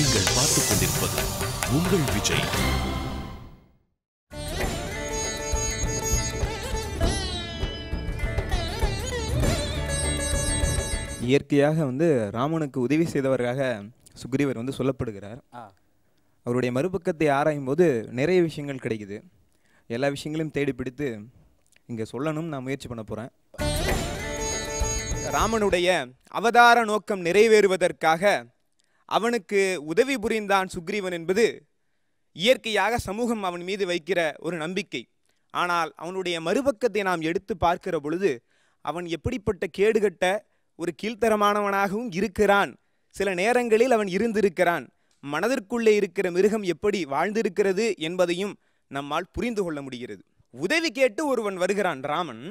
நீங்கள் பார்த்துக் கொண்டிருப்பது உங்கள் விஜய் இயற்கையாக வந்து ராமனுக்கு உதவி செய்தவராக சுக்ரீவர் வந்து சொல்லப்படுகிறார் அவருடைய மறுபக்கத்தை ஆராயும் போது நிறைய விஷயங்கள் கிடைக்குது எல்லா விஷயங்களையும் தேடி பிடித்து இங்கே சொல்லணும் நான் முயற்சி பண்ண போகிறேன் ராமனுடைய அவதார நோக்கம் நிறைவேறுவதற்காக அவனுக்கு உதவி புரிந்தான் சுக்ரீவன் என்பது இயற்கையாக சமூகம் அவன் மீது வைக்கிற ஒரு நம்பிக்கை ஆனால் அவனுடைய மறுபக்கத்தை நாம் எடுத்து பார்க்கிற பொழுது அவன் எப்படிப்பட்ட கேடுகட்ட ஒரு கீழ்த்தரமானவனாகவும் இருக்கிறான் சில நேரங்களில் அவன் இருந்திருக்கிறான் மனதிற்குள்ளே இருக்கிற மிருகம் எப்படி வாழ்ந்திருக்கிறது என்பதையும் நம்மால் புரிந்து கொள்ள முடிகிறது உதவி கேட்டு ஒருவன் வருகிறான் ராமன்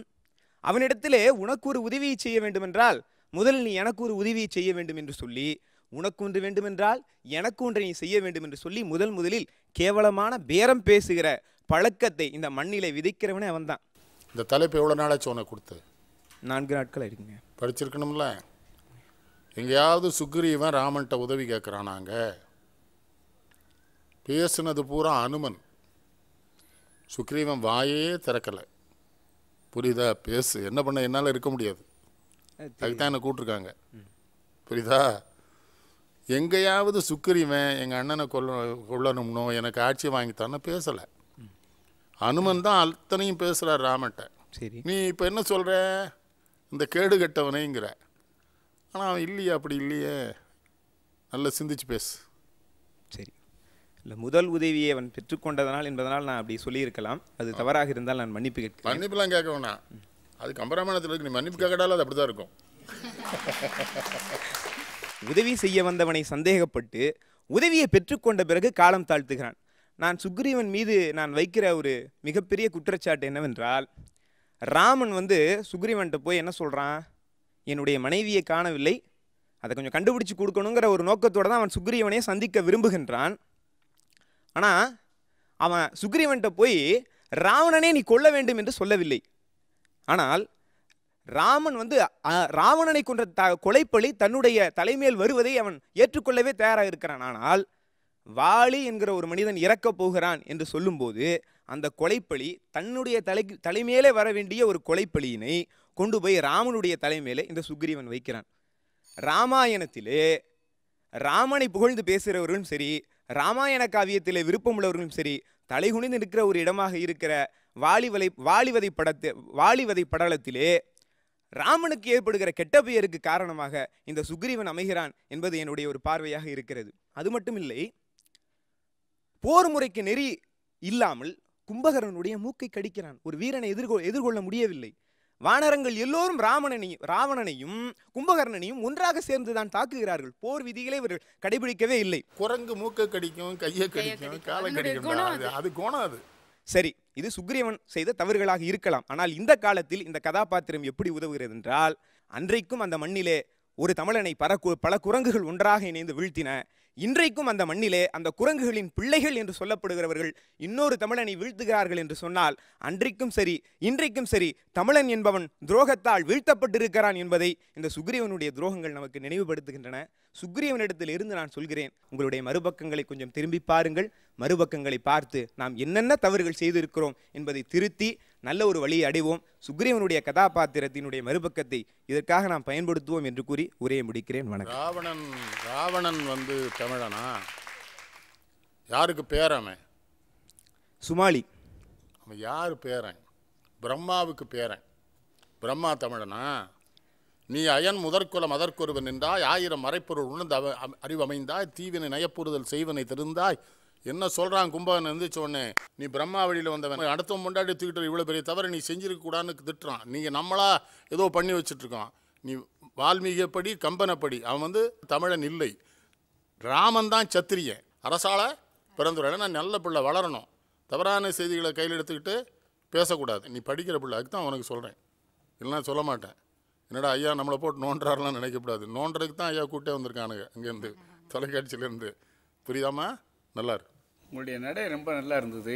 அவனிடத்திலே உனக்கு ஒரு உதவியை செய்ய வேண்டுமென்றால் முதலில் நீ எனக்கு ஒரு உதவியை செய்ய வேண்டும் என்று சொல்லி உனக்கு ஒன்று வேண்டுமென்றால் எனக்கு ஒன்றை நீ செய்ய வேண்டும் என்று சொல்லி முதல் முதலில் கேவலமான பேரம் பேசுகிற பழக்கத்தை இந்த மண்ணில விதைக்கிறவனே அவன் தான் இந்த தலைப்பு எவ்வளோ நாளாச்சு உனக்கு கொடுத்து நான்கு நாட்கள் இருக்குங்க படிச்சிருக்கணும்ல எங்கேயாவது சுக்ரீவன் ராமன்கிட்ட உதவி கேட்குறானாங்க பேசுனது பூரா அனுமன் சுக்ரீவன் வாயே திறக்கலை புரியுதா பேசு என்ன பண்ண என்னால் இருக்க முடியாது அதுக்கு தான் என்னை கூப்பிட்ருக்காங்க புரியுதா எங்கேயாவது சுக்கிரிவன் எங்கள் அண்ணனை கொல்ல கொள்ளணும்னோ எனக்கு ஆட்சி வாங்கித்தான்னு பேசலை அனுமன் தான் அத்தனையும் பேசுகிறார் ராமட்ட சரி நீ இப்போ என்ன சொல்கிற இந்த கேடு கட்டவனேங்கிற ஆனால் அவன் இல்லையே அப்படி இல்லையே நல்லா சிந்திச்சு பேசு சரி இல்லை முதல் உதவியை அவன் பெற்றுக்கொண்டதனால் என்பதனால் நான் அப்படி சொல்லியிருக்கலாம் அது தவறாக இருந்தால் நான் மன்னிப்பு கேட்க மன்னிப்புலாம் கேட்க வேணாம் அது கம்பராமாயணத்தில் இருக்கு நீ மன்னிப்பு கேட்கடால அது அப்படி தான் இருக்கும் உதவி செய்ய வந்தவனை சந்தேகப்பட்டு உதவியை பெற்றுக்கொண்ட பிறகு காலம் தாழ்த்துகிறான் நான் சுக்ரீவன் மீது நான் வைக்கிற ஒரு மிகப்பெரிய குற்றச்சாட்டு என்னவென்றால் ராமன் வந்து சுக்ரீவன்கிட்ட போய் என்ன சொல்கிறான் என்னுடைய மனைவியை காணவில்லை அதை கொஞ்சம் கண்டுபிடிச்சு கொடுக்கணுங்கிற ஒரு நோக்கத்தோடு தான் அவன் சுக்ரீவனையே சந்திக்க விரும்புகின்றான் ஆனால் அவன் சுக்ரீவன்கிட்ட போய் ராவணனே நீ கொல்ல வேண்டும் என்று சொல்லவில்லை ஆனால் ராமன் வந்து ராவணனை கொன்ற த கொலைப்பழி தன்னுடைய தலைமையில் வருவதை அவன் ஏற்றுக்கொள்ளவே தயாராக இருக்கிறான் ஆனால் வாலி என்கிற ஒரு மனிதன் இறக்கப் போகிறான் என்று சொல்லும்போது அந்த கொலைப்பழி தன்னுடைய தலை தலைமையிலே வர வேண்டிய ஒரு கொலைப்பழியினை கொண்டு போய் ராமனுடைய தலைமையிலே இந்த சுக்ரீவன் வைக்கிறான் ராமாயணத்திலே ராமனை புகழ்ந்து பேசுகிறவர்களும் சரி ராமாயண காவியத்திலே விருப்பமுள்ளவர்களும் சரி தலைகுனிந்து நிற்கிற ஒரு இடமாக இருக்கிற வாலிவலை வாலிவதை படத்து வாலிவதை படலத்திலே ராமனுக்கு ஏற்படுகிற கெட்ட பெயருக்கு காரணமாக இந்த சுக்ரீவன் அமைகிறான் என்பது என்னுடைய ஒரு பார்வையாக இருக்கிறது அது மட்டும் இல்லை போர் முறைக்கு நெறி இல்லாமல் கும்பகரனுடைய மூக்கை கடிக்கிறான் ஒரு வீரனை எதிர்கொள் எதிர்கொள்ள முடியவில்லை வானரங்கள் எல்லோரும் ராமணனையும் ராவணனையும் கும்பகர்ணனையும் ஒன்றாக சேர்ந்துதான் தாக்குகிறார்கள் போர் விதிகளை இவர்கள் கடைபிடிக்கவே இல்லை குரங்கு மூக்க கடிக்கும் கையை கடிக்கும் காலை கடிக்கும் அது குணம் அது சரி இது சுக்ரீவன் செய்த தவறுகளாக இருக்கலாம் ஆனால் இந்த காலத்தில் இந்த கதாபாத்திரம் எப்படி உதவுகிறது என்றால் அன்றைக்கும் அந்த மண்ணிலே ஒரு தமிழனை பல பல குரங்குகள் ஒன்றாக இணைந்து வீழ்த்தின இன்றைக்கும் அந்த மண்ணிலே அந்த குரங்குகளின் பிள்ளைகள் என்று சொல்லப்படுகிறவர்கள் இன்னொரு தமிழனை வீழ்த்துகிறார்கள் என்று சொன்னால் அன்றைக்கும் சரி இன்றைக்கும் சரி தமிழன் என்பவன் துரோகத்தால் வீழ்த்தப்பட்டிருக்கிறான் என்பதை இந்த சுக்ரீவனுடைய துரோகங்கள் நமக்கு நினைவுபடுத்துகின்றன சுக்ரீவனிடத்தில் இருந்து நான் சொல்கிறேன் உங்களுடைய மறுபக்கங்களை கொஞ்சம் திரும்பி பாருங்கள் மறுபக்கங்களை பார்த்து நாம் என்னென்ன தவறுகள் செய்திருக்கிறோம் என்பதை திருத்தி நல்ல ஒரு வழியை அடைவோம் சுக்ரீவனுடைய கதாபாத்திரத்தினுடைய மறுபக்கத்தை இதற்காக நாம் பயன்படுத்துவோம் என்று கூறி உரையை முடிக்கிறேன் வணக்கம் ராவணன் ராவணன் வந்து தமிழனா யாருக்கு பேரமே சுமாலி அவன் யார் பேரன் பிரம்மாவுக்கு பேரன் பிரம்மா தமிழனா நீ அயன் முதற்குலம் அதற்கொருவன் நின்றாய் ஆயிரம் மறைப்பொருள் உணர்ந்து அவ அறிவமைந்தாய் தீவினை நயப்புறுதல் செய்வனை தெரிந்தாய் என்ன சொல்கிறான் கும்பகன் எந்திரிச்ச உடனே நீ பிரம்மா வழியில் வந்தவன் அடுத்த முண்டாடி தூக்கிட்டு இவ்வளோ பெரிய தவறு நீ செஞ்சிருக்கக்கூடாதுன்னு திட்டுறான் நீங்கள் நம்மளா ஏதோ பண்ணி வச்சுட்ருக்கோம் நீ வால்மீகப்படி கம்பனப்படி அவன் வந்து தமிழன் இல்லை ராமன் தான் சத்திரியன் அரசால பிறந்துடும் நான் நல்ல பிள்ளை வளரணும் தவறான செய்திகளை கையில் எடுத்துக்கிட்டு பேசக்கூடாது நீ படிக்கிற பிள்ளை அதுக்கு தான் உனக்கு சொல்கிறேன் இல்லைனா சொல்ல மாட்டேன் என்னடா ஐயா நம்மளை போட்டு நோன்றாரெலாம் நினைக்கக்கூடாது நோன்றதுக்கு தான் ஐயா கூட்டே வந்திருக்கானுங்க அங்கேருந்து தொலைக்காட்சியிலேருந்து புரியுதாமா நல்லா இருக்கு உங்களுடைய நடை ரொம்ப நல்லா இருந்தது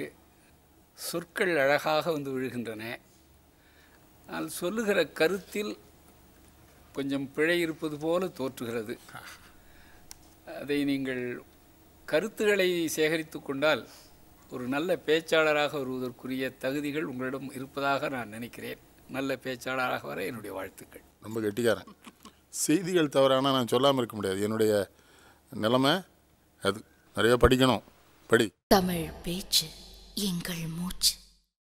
சொற்கள் அழகாக வந்து விழுகின்றன ஆனால் சொல்லுகிற கருத்தில் கொஞ்சம் பிழை இருப்பது போல தோற்றுகிறது அதை நீங்கள் கருத்துக்களை சேகரித்து கொண்டால் ஒரு நல்ல பேச்சாளராக வருவதற்குரிய தகுதிகள் உங்களிடம் இருப்பதாக நான் நினைக்கிறேன் நல்ல பேச்சாளராக வர என்னுடைய வாழ்த்துக்கள் ரொம்ப கெட்டிக்காரன் செய்திகள் தவறான நான் சொல்லாமல் இருக்க முடியாது என்னுடைய நிலைமை அது நிறைய படிக்கணும் படி தமிழ் பேச்சு எங்கள் மூச்சு